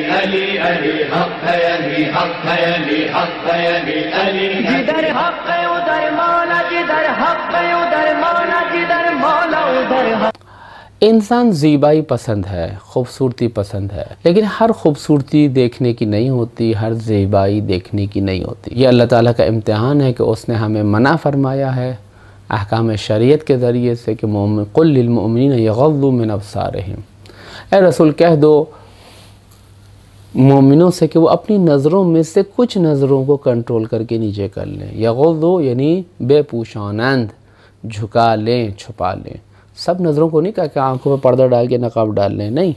जिधर हक है उधर माना जिधर हक है उधर माना जिधर मौला उधर इंसान जीबाई पसंद है खूबसूरती पसंद है लेकिन हर खूबसूरती देखने की नहीं होती हर जीबाई देखने की नहीं होती ये अल्लाह ताला का इम्तहान है कि उसने हमें मना फरमाया है अहकाम शरीयत के ज़रिए से कि मोमिन कुल्लमिन यगल्लुमिन अबसारहिम ए रसूल कह दो मोमिनों से कि वो अपनी नज़रों में से कुछ नज़रों को कंट्रोल करके नीचे कर लें या गो यानी बेपूशानंद झुका लें छुपा लें सब नज़रों को नहीं कहा कि आँखों पर पर्दा डाल के नकाब डाल लें नहीं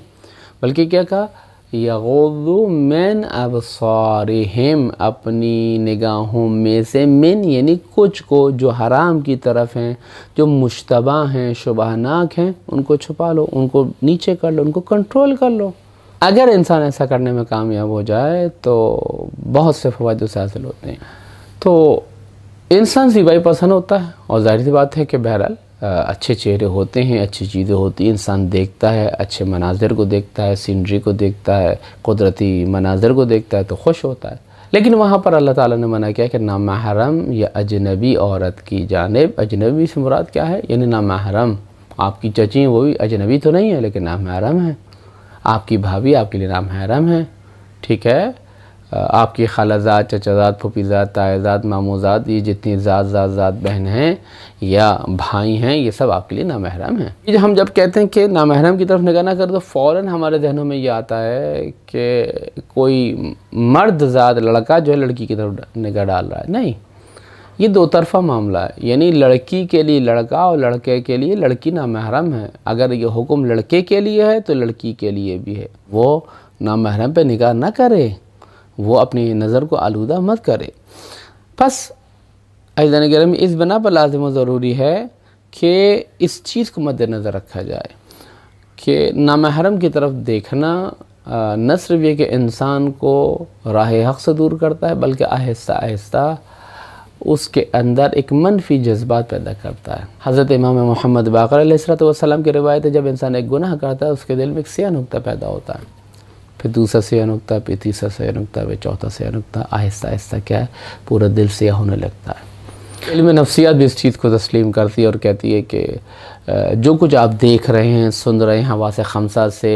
बल्कि क्या कहा यगो मैन अब सारहम अपनी निगाहों में से मैन यानी कुछ को जो हराम की तरफ हैं जो मुशतबा हैं शुबहनाक हैं उनको छुपा लो उनको नीचे कर लो उनको कंट्रोल कर लो अगर इंसान ऐसा करने में कामयाब हो जाए तो बहुत से फ़वाद उसे हासिल होते हैं तो इंसान सिवाई पसंद होता है और जाहिर सी बात है कि बहरहाल अच्छे चेहरे होते हैं अच्छी चीज़ें होती हैं इंसान देखता है अच्छे मनाजिर को देखता है सीनरी को देखता है कुदरती मनाजिर को देखता है तो खुश होता है लेकिन वहाँ पर अल्लाह ताला ने मना किया कि ना महरम या अजनबी औरत की जानब अजनबी से मुराद क्या है यानी नामहरम आपकी चची वो भी अजनबी तो नहीं है लेकिन नामहरम है आपकी भाभी आपके लिए नाम हैरम है ठीक है आपकी खालाजाद चचाजाद फूफीजाद तायजाद मामोजाद ये जितनी ज़ात ज़ात ज़ात बहन हैं या भाई हैं ये सब आपके लिए नामहरम हैं ये हम जब कहते हैं कि नामहरम की तरफ निगाह ना कर तो फ़ौर हमारे जहनों में ये आता है कि कोई मर्द ज़ात लड़का जो है लड़की की तरफ निगाह डाल रहा है नहीं ये दो तरफा मामला है यानी लड़की के लिए लड़का और लड़के के लिए लड़की नामहरम है अगर ये हुक्म लड़के के लिए है तो लड़की के लिए भी है वो नामहरम पे निगाह ना करे वो अपनी नज़र को आलूदा मत करे बस अजान गर्म इस बना पर लाजम ज़रूरी है कि इस चीज़ को मद्दनज़र रखा जाए कि नामहरम की तरफ देखना न सिर्फ ये कि इंसान को राह हक से दूर करता है बल्कि आहिस्ता आहिस्ता उसके अंदर एक मनफी जज्बात पैदा करता है हज़रत इमाम मोहम्मद बाकर वसलम की रिवायत है जब इंसान एक गुनाह करता है उसके दिल में एक सिया नुकता पैदा होता है फिर दूसरा सिया नुकता फिर तीसरा सिया नुकता फिर चौथा सिया नुकता आहिस्ता आहिस्ता क्या है पूरा दिल सिया होने लगता है इल्म नफसियात भी इस चीज़ को तस्लीम करती है और कहती है कि जो कुछ आप देख रहे हैं सुन रहे हैं हवा से खमसा से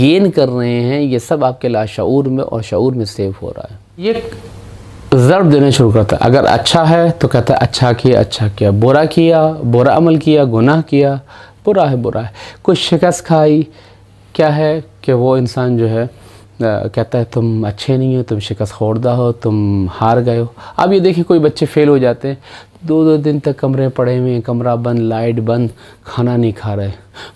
गेन कर रहे हैं ये सब आपके लाशूर में और शूर में सेव हो रहा है ये ज़र्ब देने शुरू करता है अगर अच्छा है तो कहता है अच्छा किया अच्छा किया बुरा किया बुरा अमल किया गुनाह किया बुरा है बुरा है कुछ शिकस्त खाई क्या है कि वो इंसान जो है कहता है तुम अच्छे नहीं हो तुम शिकस्त खोरदा हो तुम हार गए हो अब ये देखिए कोई बच्चे फ़ेल हो जाते हैं दो दो दिन तक कमरे पड़े हुए हैं कमरा बंद लाइट बंद खाना नहीं खा रहे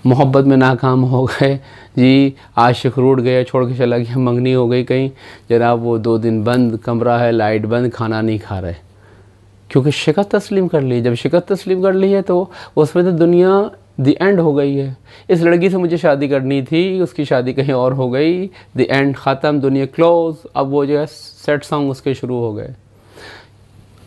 मोहब्बत में नाकाम हो गए जी आशिक रूट गया छोड़ के चला गया मंगनी हो गई कहीं जनाब वो दो दिन बंद कमरा है लाइट बंद खाना नहीं खा रहे क्योंकि शिकत तस्लीम कर ली जब शिकत तस्लीम कर ली है तो उसमें तो दुनिया दी एंड हो गई है इस लड़की से मुझे शादी करनी थी उसकी शादी कहीं और हो गई दी एंड ख़त्म दुनिया क्लोज़ अब वो जो है सेट सॉन्ग उसके शुरू हो गए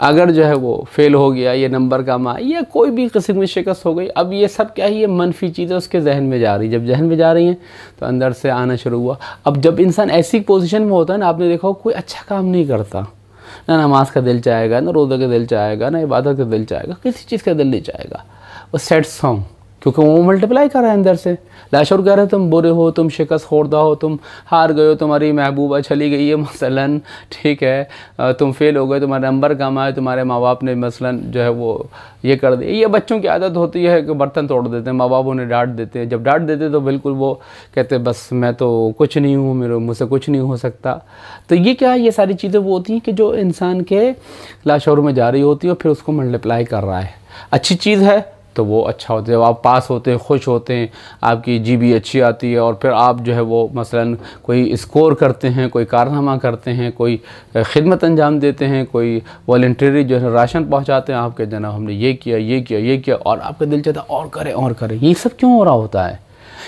अगर जो है वो फेल हो गया ये नंबर कम आया या कोई भी किस्म में शिकस्त हो गई अब ये सब क्या है ये मनफी चीज़ें उसके जहन में जा रही जब जहन में जा रही हैं तो अंदर से आना शुरू हुआ अब जब इंसान ऐसी पोजीशन में होता है ना आपने देखा कोई अच्छा काम नहीं करता ना नमाज का दिल चाहेगा ना रोज़ा का दिल चाहेगा ना इबादत का दिल चाहेगा किसी चीज़ का दिल नहीं चाहेगा वो सेट सॉन्ग क्योंकि वो मल्टीप्लाई कर रहा है अंदर से लाशर कह रहे तुम बुरे हो तुम शिकस्त खोरदा हो तुम हार गए हो तुम्हारी महबूबा चली गई है मसलन ठीक है तुम फेल हो गए तुम्हारा नंबर कम आए तुम्हारे माँ बाप ने मसलन जो है वो ये कर दिया ये बच्चों की आदत होती है कि बर्तन तोड़ देते हैं माँ बाप उन्हें डांट देते हैं जब डांट देते तो बिल्कुल वो कहते बस मैं तो कुछ नहीं हूँ मेरे मुझसे कुछ नहीं हो सकता तो ये क्या है ये सारी चीज़ें वो होती हैं कि जो इंसान के लाशोर में जा रही होती है और फिर उसको मल्टीप्लाई कर रहा है अच्छी चीज़ है तो वो अच्छा होता है जब आप पास होते हैं खुश होते हैं आपकी जीबी अच्छी आती है और फिर आप जो है वो मसलन कोई स्कोर करते हैं कोई कारनामा करते हैं कोई खिदमत अंजाम देते हैं कोई वॉल्टरी जो है राशन पहुँचाते हैं आपके जनाब हमने ये किया ये किया ये किया और आपका दिल चाहता है और करें और करें ये सब क्यों हो रहा होता है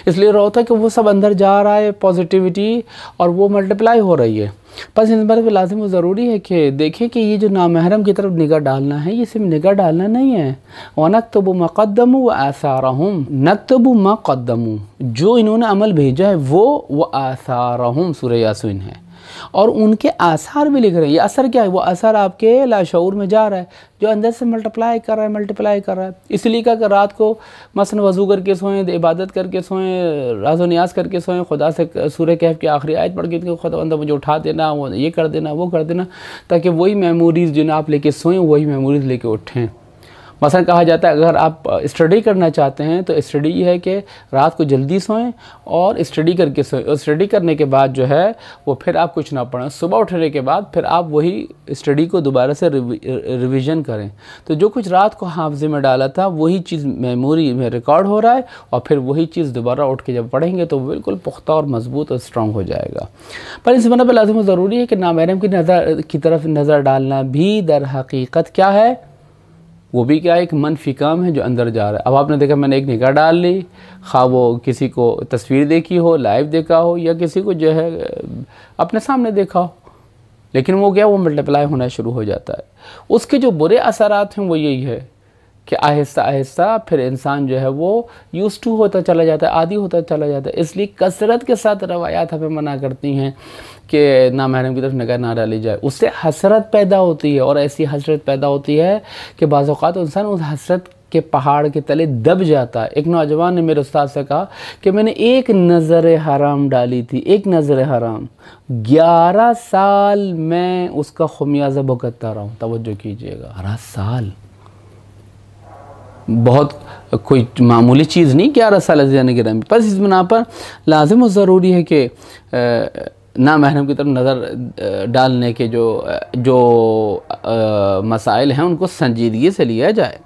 इसलिए रहा होता है कि वो सब अंदर जा रहा है पॉजिटिविटी और वो मल्टीप्लाई हो रही है बस इस बार को लाजम ज़रूरी है कि देखें कि ये जो नामहरम की तरफ निगाह डालना है ये सिर्फ निगाह डालना नहीं है व वनकतब मक़दम व आसारहम नकतब मक़दम जो इन्होंने अमल भेजा है वो व आसारहम सुर यासिन है और उनके आसार भी लिख रहे हैं ये असर क्या है वो असर आपके लाशूर में जा रहा है जो अंदर से मल्टीप्लाई कर रहा है मल्टीप्लाई कर रहा है इसलिए क्या कि रात को मसन वजू करके सोएं इबादत करके सोएं राजो न्याज करके सोएं खुदा से सूर्य कहफ की आखिरी आयत पढ़ के खुदा बंदा मुझे उठा देना देना वो ये कर देना वो कर देना ताकि वही मेमोरीज़ जो ना आप लेके सोएं वही मेमोरीज़ लेके उठें मसलन कहा जाता है अगर आप स्टडी करना चाहते हैं तो स्टडी ये है कि रात को जल्दी सोएं और स्टडी करके सोएं और स्टडी करने के बाद जो है वो फिर आप कुछ ना पढ़ें सुबह उठने के बाद फिर आप वही स्टडी को दोबारा से रिवीजन करें तो जो कुछ रात को हाफजे में डाला था वही चीज़ मेमोरी में रिकॉर्ड हो रहा है और फिर वही चीज़ दोबारा उठ के जब पढ़ेंगे तो बिल्कुल पुख्ता और मजबूत और स्ट्रॉग हो जाएगा पर इस बना पर लाजम ज़रूरी है कि नामहरम की नज़र की तरफ नज़र डालना भी दर हकीकत क्या है वो भी क्या एक मनफी काम है जो अंदर जा रहा है अब आपने देखा मैंने एक निगाह डाल ली खा वो किसी को तस्वीर देखी हो लाइव देखा हो या किसी को जो है अपने सामने देखा हो लेकिन वो क्या वो मल्टीप्लाई होना शुरू हो जाता है उसके जो बुरे असरात हैं वो यही है कि आहिस्ता आहिस्ता फिर इंसान जो है वो यूज़ टू होता चला जाता है आदि होता चला जाता है इसलिए कसरत के साथ रवायात हमें मना करती हैं कि ना महरम की तरफ नगर ना डाली जाए उससे हसरत पैदा होती है और ऐसी हसरत पैदा होती है कि बाज़ात इंसान उस हसरत के पहाड़ के तले दब जाता है एक नौजवान ने मेरे उस्ताद से कहा कि मैंने एक नज़र हराम डाली थी एक नज़र हराम ग्यारह साल मैं उसका खुमियाजा भुगतता रहा हूँ तोज्जो कीजिएगा ग्यारह साल बहुत कोई मामूली चीज़ नहीं ग्यारह साल जाने के रमी बस इस बिना पर लाजम और ज़रूरी है कि महरम की तरफ नज़र डालने के जो जो मसाइल हैं उनको संजीदगी से लिया जाए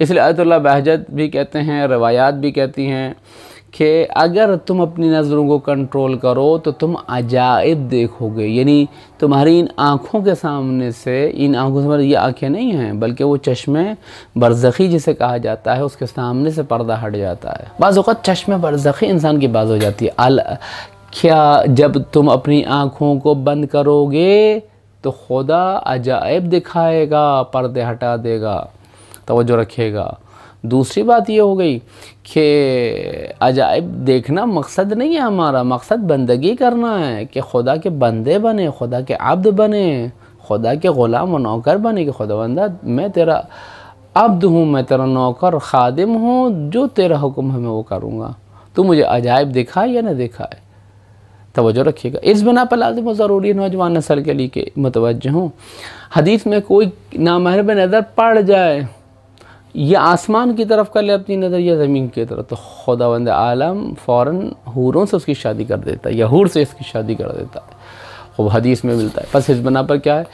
इसलिए अतुल्ला बहजत भी कहते हैं रवायात भी कहती हैं कि अगर तुम अपनी नज़रों को कंट्रोल करो तो तुम अजायब देखोगे यानी तुम्हारी इन आँखों के सामने से इन आँखों से ये आँखें नहीं हैं बल्कि वो चश्मे बरज़ख़ी जिसे कहा जाता है उसके सामने से पर्दा हट जाता है बाज़त चश्मे बरज़ख़ी इंसान की बात हो जाती है अल क्या जब तुम अपनी आँखों को बंद करोगे तो खुदा अजायब दिखाएगा पर्दे हटा देगा तोज्जो रखेगा दूसरी बात ये हो गई कि अजायब देखना मकसद नहीं है हमारा मकसद बंदगी करना है कि खुदा के बंदे बने खुदा के अब्द बने खुदा के ग़ुलाम और नौकर बने कि खुदा बंदा मैं तेरा अब्द हूँ मैं तेरा नौकर खादिम हूँ जो तेरा हुक्म है मैं वो करूँगा तो मुझे अजायब दिखा या ना दिखा है तोज्जो रखिएगा इस बिना पर लाजम ज़रूरी है नौजवान नसल के लिए के मुतवजह हूँ हदीस में कोई नामहरब नज़र पड़ जाए ये आसमान की तरफ कर ले अपनी नज़र या ज़मीन की तरफ तो खुदा बंद आलम फ़ौर हूरों से उसकी शादी कर देता है या हूर से इसकी शादी कर देता है खूब हदीस में मिलता है बस इस बना पर क्या है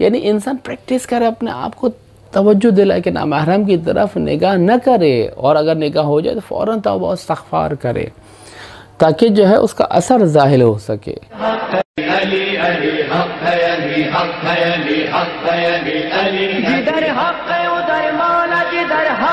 यानी इंसान प्रैक्टिस करे अपने आप को तवज्जो दिलाए कि महरम की तरफ निगाह न करे और अगर निगाह हो जाए तो फ़ौर तब और सफ़ार करे ताकि जो है उसका असर जाहिर हो सके जिधर हक है that